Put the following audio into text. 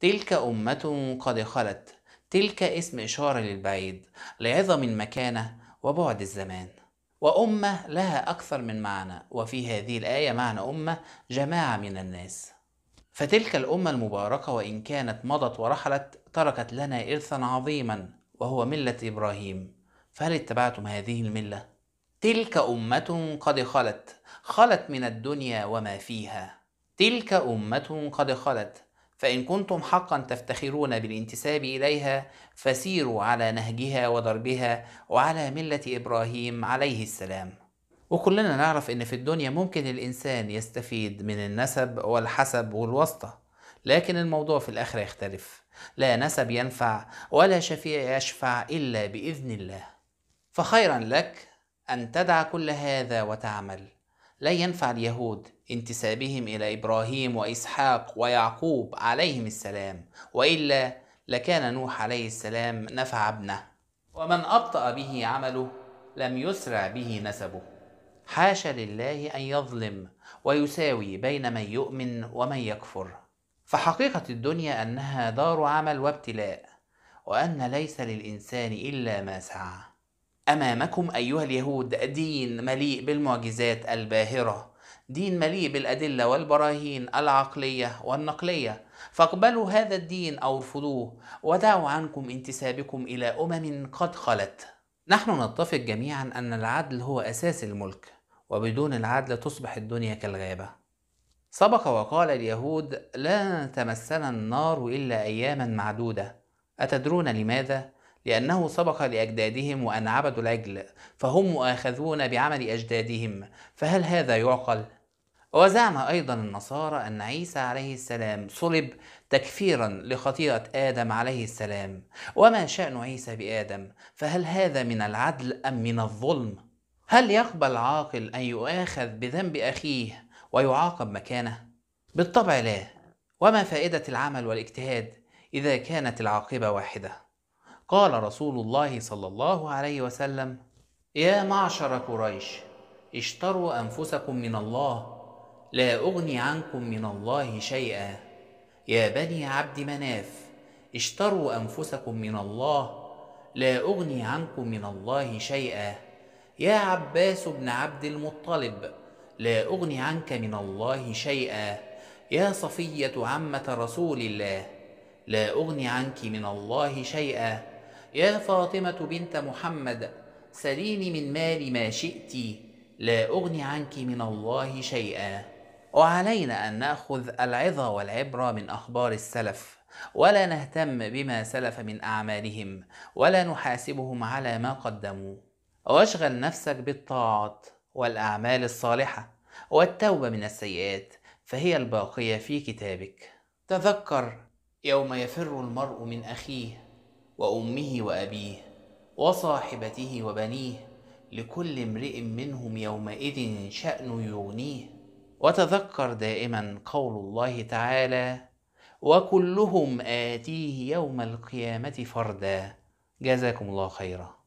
تلك أمة قد خلت تلك اسم إشارة للبعيد لعظم المكانة وبعد الزمان وأمة لها أكثر من معنى وفي هذه الآية معنى أمة جماعة من الناس فتلك الأمة المباركة وإن كانت مضت ورحلت تركت لنا إرثا عظيما وهو ملة إبراهيم فهل اتبعتم هذه الملة؟ تلك أمة قد خلت خلت من الدنيا وما فيها تلك أمة قد خلت فإن كنتم حقا تفتخرون بالانتساب إليها فسيروا على نهجها ودربها وعلى ملة إبراهيم عليه السلام. وكلنا نعرف إن في الدنيا ممكن الإنسان يستفيد من النسب والحسب والواسطة، لكن الموضوع في الآخرة يختلف، لا نسب ينفع ولا شفيع يشفع إلا بإذن الله. فخيرا لك أن تدع كل هذا وتعمل لا ينفع اليهود انتسابهم إلى إبراهيم وإسحاق ويعقوب عليهم السلام وإلا لكان نوح عليه السلام نفع ابنه ومن أبطأ به عمله لم يسرع به نسبه حاشا لله أن يظلم ويساوي بين من يؤمن ومن يكفر فحقيقة الدنيا أنها دار عمل وابتلاء وأن ليس للإنسان إلا ما سعى امامكم ايها اليهود دين مليء بالمعجزات الباهره دين مليء بالادله والبراهين العقليه والنقليه فاقبلوا هذا الدين او ارفضوه ودعوا عنكم انتسابكم الى امم قد خلت نحن نتفق جميعا ان العدل هو اساس الملك وبدون العدل تصبح الدنيا كالغابه سبق وقال اليهود لا تمسنا النار الا اياما معدوده اتدرون لماذا لأنه سبق لأجدادهم وأن عبدوا العجل فهم مؤاخذون بعمل أجدادهم فهل هذا يعقل؟ وزعم أيضا النصارى أن عيسى عليه السلام صلب تكفيرا لخطيئة آدم عليه السلام وما شأن عيسى بآدم فهل هذا من العدل أم من الظلم؟ هل يقبل عاقل أن يؤاخذ بذنب أخيه ويعاقب مكانه؟ بالطبع لا وما فائدة العمل والاجتهاد إذا كانت العاقبة واحدة قال رسول الله صلى الله عليه وسلم يا معشر قريش اشتروا انفسكم من الله لا اغني عنكم من الله شيئا يا بني عبد مناف اشتروا انفسكم من الله لا اغني عنكم من الله شيئا يا عباس بن عبد المطلب لا اغني عنك من الله شيئا يا صفيه عمه رسول الله لا اغني عنك من الله شيئا يا فاطمة بنت محمد سليني من مال ما شئت لا أغني عنك من الله شيئا وعلينا أن نأخذ العظة والعبرة من أخبار السلف ولا نهتم بما سلف من أعمالهم ولا نحاسبهم على ما قدموا واشغل نفسك بالطاعات والأعمال الصالحة والتوبة من السيئات فهي الباقية في كتابك تذكر يوم يفر المرء من أخيه وأمه وأبيه وصاحبته وبنيه لكل امرئ منهم يومئذ شأن يغنيه وتذكر دائما قول الله تعالى وكلهم آتيه يوم القيامة فردا جزاكم الله خيرا